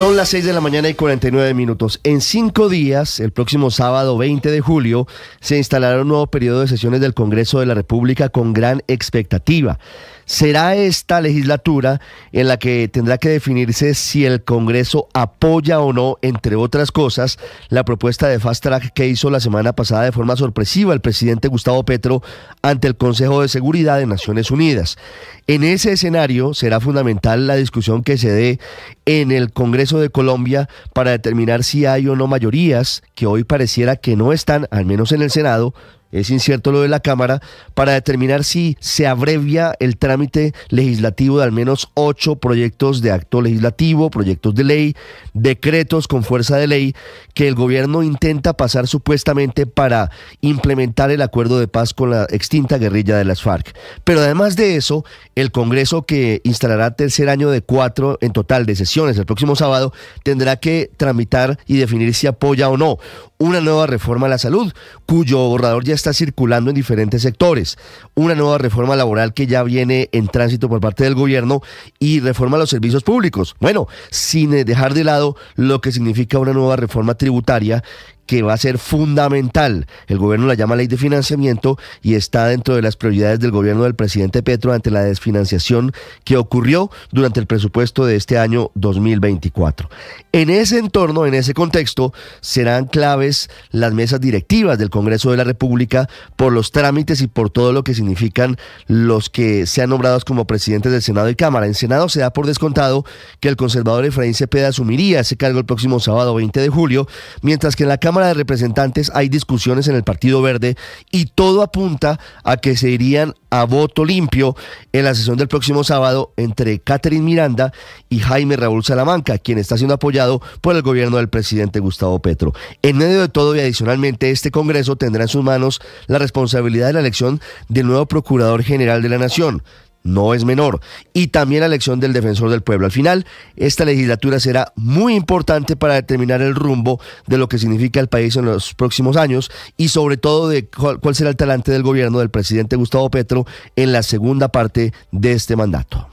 Son las 6 de la mañana y 49 minutos. En cinco días, el próximo sábado 20 de julio, se instalará un nuevo periodo de sesiones del Congreso de la República con gran expectativa. Será esta legislatura en la que tendrá que definirse si el Congreso apoya o no, entre otras cosas, la propuesta de fast track que hizo la semana pasada de forma sorpresiva el presidente Gustavo Petro ante el Consejo de Seguridad de Naciones Unidas. En ese escenario será fundamental la discusión que se dé en el Congreso de Colombia para determinar si hay o no mayorías que hoy pareciera que no están, al menos en el Senado, es incierto lo de la Cámara, para determinar si se abrevia el trámite legislativo de al menos ocho proyectos de acto legislativo, proyectos de ley, decretos con fuerza de ley que el gobierno intenta pasar supuestamente para implementar el acuerdo de paz con la extinta guerrilla de las FARC. Pero además de eso, el Congreso que instalará tercer año de cuatro en total de sesiones el próximo sábado tendrá que tramitar y definir si apoya o no una nueva reforma a la salud, cuyo borrador ya está circulando en diferentes sectores. Una nueva reforma laboral que ya viene en tránsito por parte del gobierno y reforma a los servicios públicos. Bueno, sin eh, dejar de lado lo que significa una nueva reforma tributaria que va a ser fundamental. El gobierno la llama ley de financiamiento y está dentro de las prioridades del gobierno del presidente Petro ante la desfinanciación que ocurrió durante el presupuesto de este año 2024. En ese entorno, en ese contexto, serán claves las mesas directivas del Congreso de la República por los trámites y por todo lo que significan los que sean nombrados como presidentes del Senado y Cámara. En Senado se da por descontado que el conservador Efraín Cepeda asumiría ese cargo el próximo sábado 20 de julio, mientras que en la Cámara de Representantes hay discusiones en el Partido Verde y todo apunta a que se irían a voto limpio en la sesión del próximo sábado entre Catherine Miranda y Jaime Raúl Salamanca, quien está siendo apoyado por el gobierno del presidente Gustavo Petro. En medio de todo y adicionalmente, este Congreso tendrá en sus manos la responsabilidad de la elección del nuevo Procurador General de la Nación no es menor. Y también la elección del defensor del pueblo. Al final, esta legislatura será muy importante para determinar el rumbo de lo que significa el país en los próximos años y sobre todo de cuál será el talante del gobierno del presidente Gustavo Petro en la segunda parte de este mandato.